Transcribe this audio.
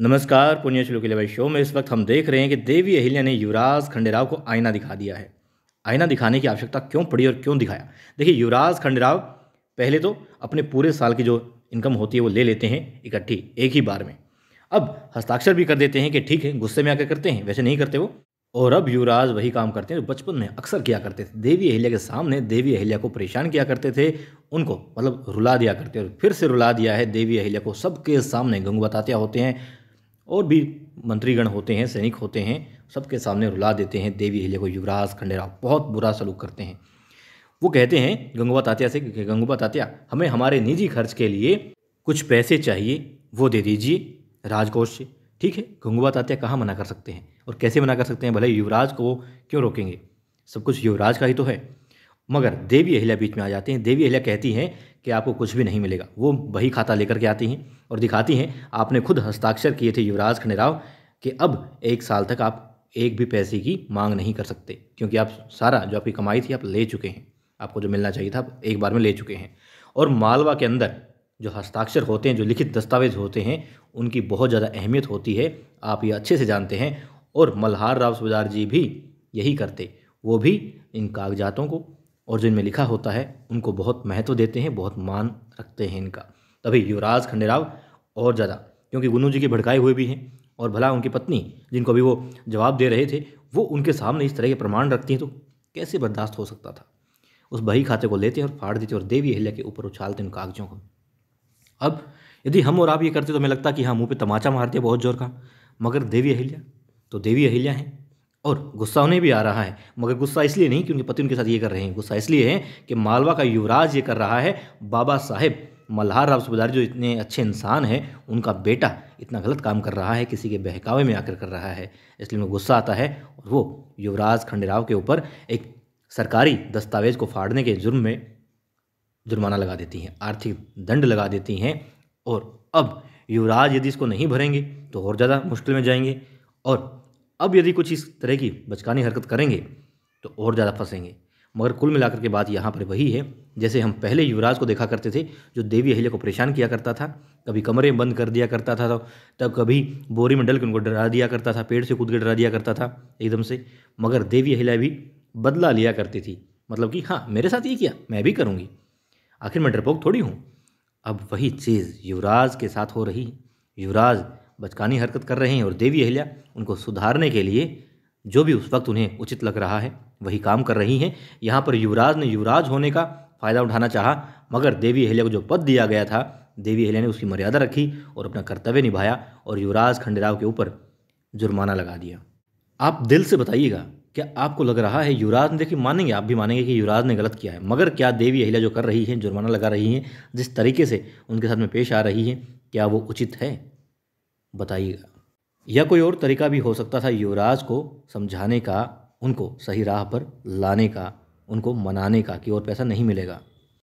नमस्कार पुण्य के लिए भाई शो में इस वक्त हम देख रहे हैं कि देवी अहिल्या ने युवराज खंडेराव को आईना दिखा दिया है आईना दिखाने की आवश्यकता क्यों पड़ी और क्यों दिखाया देखिए युवराज खंडेराव पहले तो अपने पूरे साल की जो इनकम होती है वो ले लेते हैं इकट्ठी एक ही बार में अब हस्ताक्षर भी कर देते हैं कि ठीक है गुस्से में आकर करते हैं वैसे नहीं करते वो और अब युवराज वही काम करते हैं जो बचपन में अक्सर किया करते थे देवी अहिल्या के सामने देवी अहिल्या को परेशान किया करते थे उनको मतलब रुला दिया करते और फिर से रुला दिया है देवी अहिल्या को सबके सामने गंग बताते होते हैं और भी मंत्रीगण होते हैं सैनिक होते हैं सबके सामने रुला देते हैं देवी हिले को युवराज खंडेराव बहुत बुरा सलूक करते हैं वो कहते हैं गंगूबा तात्या से गंगूबा तात्या हमें हमारे निजी खर्च के लिए कुछ पैसे चाहिए वो दे दीजिए राजकोष से ठीक है गंगूबा तात्या कहाँ मना कर सकते हैं और कैसे मना कर सकते हैं भले युवराज को क्यों रोकेंगे सब कुछ युवराज का ही तो है मगर देवी अहिल्या बीच में आ जाते हैं देवी अहिल्या कहती हैं कि आपको कुछ भी नहीं मिलेगा वो बही खाता लेकर के आती हैं और दिखाती हैं आपने खुद हस्ताक्षर किए थे युवराज खंडेराव कि अब एक साल तक आप एक भी पैसे की मांग नहीं कर सकते क्योंकि आप सारा जो आपकी कमाई थी आप ले चुके हैं आपको जो मिलना चाहिए था आप एक बार में ले चुके हैं और मालवा के अंदर जो हस्ताक्षर होते हैं जो लिखित दस्तावेज होते हैं उनकी बहुत ज़्यादा अहमियत होती है आप ये अच्छे से जानते हैं और मल्हार राव सुबेदार जी भी यही करते वो भी इन कागजातों को और जो इनमें लिखा होता है उनको बहुत महत्व देते हैं बहुत मान रखते हैं इनका तभी युवराज खंडेराव और ज़्यादा क्योंकि गुनू जी के भड़काए हुए भी हैं और भला उनकी पत्नी जिनको अभी वो जवाब दे रहे थे वो उनके सामने इस तरह के प्रमाण रखती हैं तो कैसे बर्दाश्त हो सकता था उस बही खाते को लेते हैं और फाड़ देते और देवी अहिल्या के ऊपर उछालते उन कागजों को अब यदि हम और आप ये करते तो हमें लगता कि हाँ मुँह पर तमाचा मारते बहुत जोर का मगर देवी अहिल्या तो देवी अहिल्या हैं और गुस्सा उन्हें भी आ रहा है मगर गुस्सा इसलिए नहीं कि उनके पति उनके साथ ये कर रहे हैं गुस्सा इसलिए है कि मालवा का युवराज ये कर रहा है बाबा साहेब मल्हार राव सुबेदार जो इतने अच्छे इंसान हैं उनका बेटा इतना गलत काम कर रहा है किसी के बहकावे में आकर कर रहा है इसलिए उन्हें गुस्सा आता है और वो युवराज खंडेराव के ऊपर एक सरकारी दस्तावेज को फाड़ने के जुर्म में जुर्माना लगा देती हैं आर्थिक दंड लगा देती हैं और अब युवराज यदि इसको नहीं भरेंगे तो और ज़्यादा मुश्किल में जाएंगे और अब यदि कुछ इस तरह की बचकानी हरकत करेंगे तो और ज़्यादा फंसेंगे मगर कुल मिलाकर के बात यहाँ पर वही है जैसे हम पहले युवराज को देखा करते थे जो देवी अहिल्या को परेशान किया करता था कभी कमरे बंद कर दिया करता था तो तब कभी बोरी में डल के उनको डरा दिया करता था पेड़ से कूद के डरा दिया करता था एकदम से मगर देवी अहिल्या भी बदला लिया करती थी मतलब कि हाँ मेरे साथ ये किया मैं भी करूँगी आखिर मैं डरपोक थोड़ी हूँ अब वही चीज़ युवराज के साथ हो रही युवराज बचकानी हरकत कर रहे हैं और देवी अहिल्या उनको सुधारने के लिए जो भी उस वक्त उन्हें उचित लग रहा है वही काम कर रही हैं यहाँ पर युवराज ने युवराज होने का फ़ायदा उठाना चाहा मगर देवी अहिल्या को जो पद दिया गया था देवी अहिल्या ने उसकी मर्यादा रखी और अपना कर्तव्य निभाया और युवराज खंडेराव के ऊपर जुर्माना लगा दिया आप दिल से बताइएगा क्या आपको लग रहा है युवराज ने देखिए मानेंगे आप भी मानेंगे कि युवराज ने गलत किया है मगर क्या देवी अहिल्या जो कर रही हैं जुर्माना लगा रही हैं जिस तरीके से उनके साथ में पेश आ रही हैं क्या वो उचित है बताइएगा या कोई और तरीका भी हो सकता था युवराज को समझाने का उनको सही राह पर लाने का उनको मनाने का कि और पैसा नहीं मिलेगा